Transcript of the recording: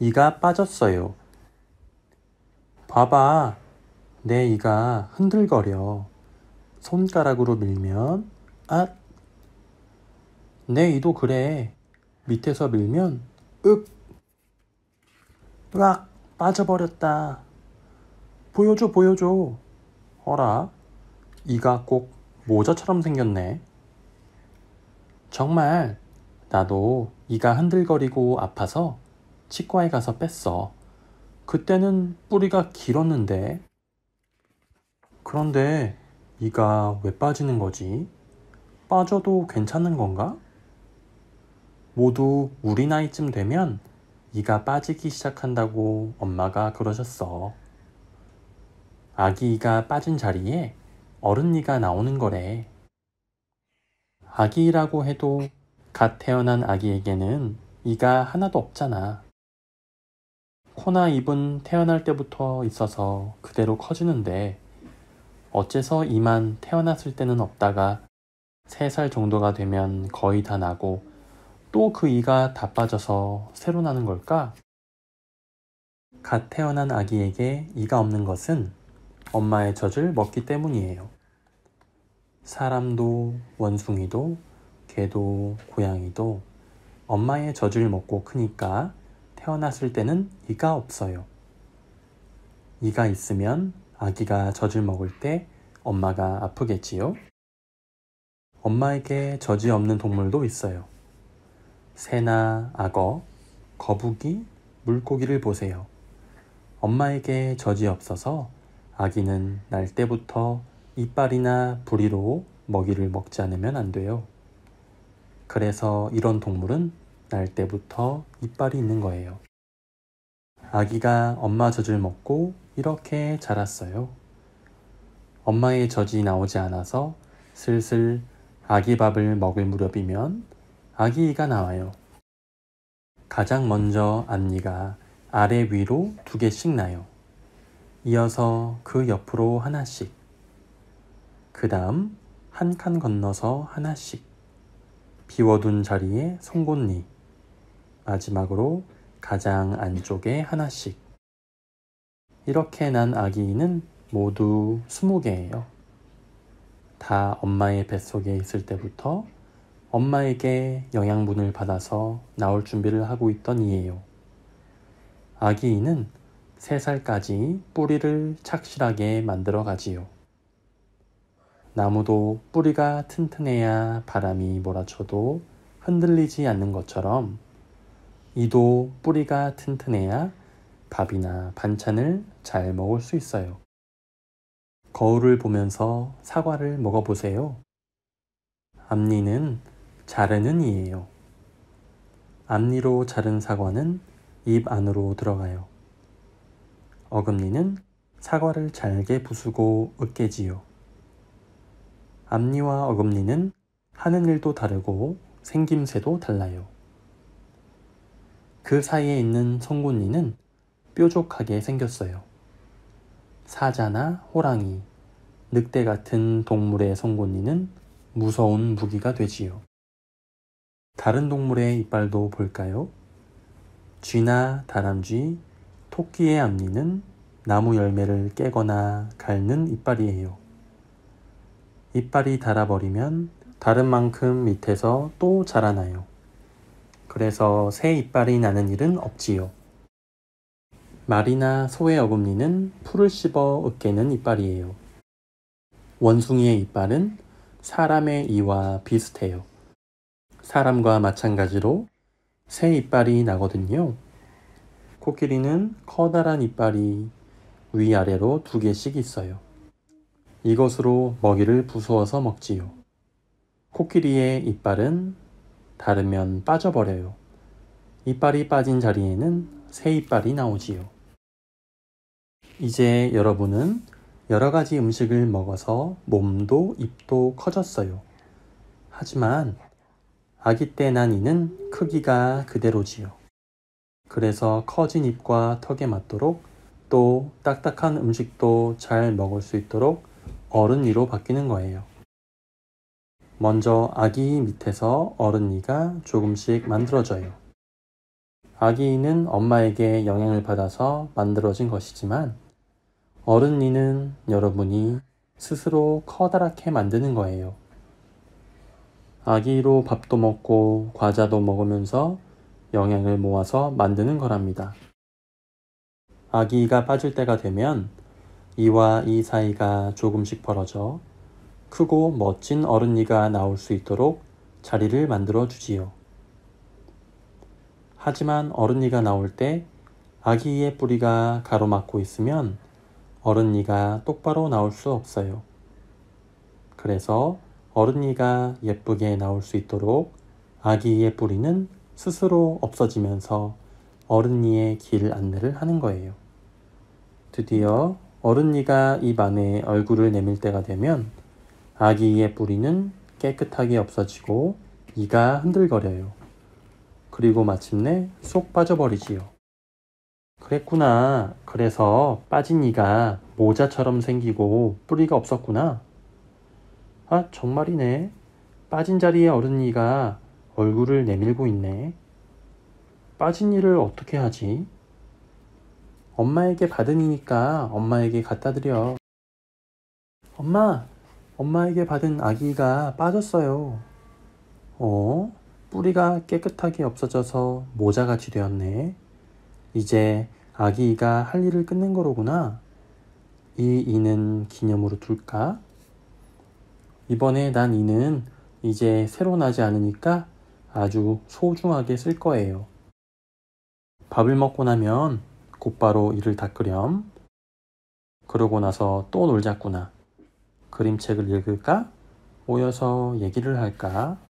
이가 빠졌어요. 봐봐. 내 이가 흔들거려. 손가락으로 밀면 앗. 내 이도 그래. 밑에서 밀면 윽. 으악. 빠져버렸다. 보여줘, 보여줘. 어라. 이가 꼭 모자처럼 생겼네. 정말 나도 이가 흔들거리고 아파서 치과에 가서 뺐어. 그때는 뿌리가 길었는데. 그런데 이가 왜 빠지는 거지? 빠져도 괜찮은 건가? 모두 우리 나이쯤 되면 이가 빠지기 시작한다고 엄마가 그러셨어. 아기 이가 빠진 자리에 어른 이가 나오는 거래. 아기라고 해도 갓 태어난 아기에게는 이가 하나도 없잖아. 코나 입은 태어날 때부터 있어서 그대로 커지는데 어째서 이만 태어났을 때는 없다가 3살 정도가 되면 거의 다 나고 또 그 이가 다 빠져서 새로 나는 걸까? 갓 태어난 아기에게 이가 없는 것은 엄마의 젖을 먹기 때문이에요. 사람도 원숭이도 개도 고양이도 엄마의 젖을 먹고 크니까 태어났을 때는 이가 없어요. 이가 있으면 아기가 젖을 먹을 때 엄마가 아프겠지요? 엄마에게 젖이 없는 동물도 있어요. 새나 악어, 거북이, 물고기를 보세요. 엄마에게 젖이 없어서 아기는 날 때부터 이빨이나 부리로 먹이를 먹지 않으면 안 돼요. 그래서 이런 동물은 날 때부터 이빨이 있는 거예요. 아기가 엄마 젖을 먹고 이렇게 자랐어요. 엄마의 젖이 나오지 않아서 슬슬 아기 밥을 먹을 무렵이면 아기가 나와요. 가장 먼저 앞니가 아래 위로 두 개씩 나요. 이어서 그 옆으로 하나씩. 그 다음 한 칸 건너서 하나씩. 비워둔 자리에 송곳니. 마지막으로 가장 안쪽에 하나씩. 이렇게 난 아기는 모두 20개예요. 다 엄마의 뱃속에 있을 때부터 엄마에게 영양분을 받아서 나올 준비를 하고 있던 이에요 아기 이는 3살까지 뿌리를 착실하게 만들어 가지요. 나무도 뿌리가 튼튼해야 바람이 몰아쳐도 흔들리지 않는 것처럼 이도 뿌리가 튼튼해야 밥이나 반찬을 잘 먹을 수 있어요. 거울을 보면서 사과를 먹어보세요. 앞니는 자르는 이에요 앞니로 자른 사과는 입 안으로 들어가요. 어금니는 사과를 잘게 부수고 으깨지요. 앞니와 어금니는 하는 일도 다르고 생김새도 달라요. 그 사이에 있는 성곳니는 뾰족하게 생겼어요. 사자나 호랑이, 늑대 같은 동물의 성곳니는 무서운 무기가 되지요. 다른 동물의 이빨도 볼까요? 쥐나 다람쥐, 토끼의 앞니는 나무 열매를 깨거나 갈는 이빨이에요. 이빨이 닳아버리면 다른 만큼 밑에서 또 자라나요. 그래서 새 이빨이 나는 일은 없지요. 말이나 소의 어금니는 풀을 씹어 으깨는 이빨이에요. 원숭이의 이빨은 사람의 이와 비슷해요. 사람과 마찬가지로 새 이빨이 나거든요. 코끼리는 커다란 이빨이 위아래로 두 개씩 있어요. 이것으로 먹이를 부수어서 먹지요. 코끼리의 이빨은 다르면 빠져버려요. 이빨이 빠진 자리에는 새 이빨이 나오지요. 이제 여러분은 여러 가지 음식을 먹어서 몸도 입도 커졌어요. 하지만 아기 때 난 이는 크기가 그대로지요. 그래서 커진 입과 턱에 맞도록 또 딱딱한 음식도 잘 먹을 수 있도록 어른이로 바뀌는 거예요. 먼저 아기 밑에서 어른이가 조금씩 만들어져요. 아기는 엄마에게 영향을 받아서 만들어진 것이지만 어른이는 여러분이 스스로 커다랗게 만드는 거예요. 아기로 밥도 먹고 과자도 먹으면서 영양을 모아서 만드는 거랍니다. 아기가 빠질 때가 되면 이와 이 사이가 조금씩 벌어져 크고 멋진 어른이가 나올 수 있도록 자리를 만들어 주지요. 하지만 어른이가 나올 때 아기의 뿌리가 가로막고 있으면 어른이가 똑바로 나올 수 없어요. 그래서 어른이가 예쁘게 나올 수 있도록 아기의 뿌리는 스스로 없어지면서 어른이의 길 안내를 하는 거예요. 드디어 어른이가 입 안에 얼굴을 내밀 때가 되면 아기의 뿌리는 깨끗하게 없어지고 이가 흔들거려요. 그리고 마침내 쏙 빠져버리지요. 그랬구나. 그래서 빠진 이가 모자처럼 생기고 뿌리가 없었구나. 아, 정말이네. 빠진 자리에 어른이가 얼굴을 내밀고 있네. 빠진 이를 어떻게 하지? 엄마에게 받은 이니까 엄마에게 갖다 드려. 엄마, 엄마에게 받은 아기가 빠졌어요. 어? 뿌리가 깨끗하게 없어져서 모자같이 되었네. 이제 아기가 할 일을 끝낸 거로구나. 이 이는 기념으로 둘까? 이번에 난 이는 이제 새로 나지 않으니까 아주 소중하게 쓸 거예요. 밥을 먹고 나면 곧바로 이를 닦으렴. 그러고 나서 또 놀자꾸나. 그림책을 읽을까? 모여서 얘기를 할까?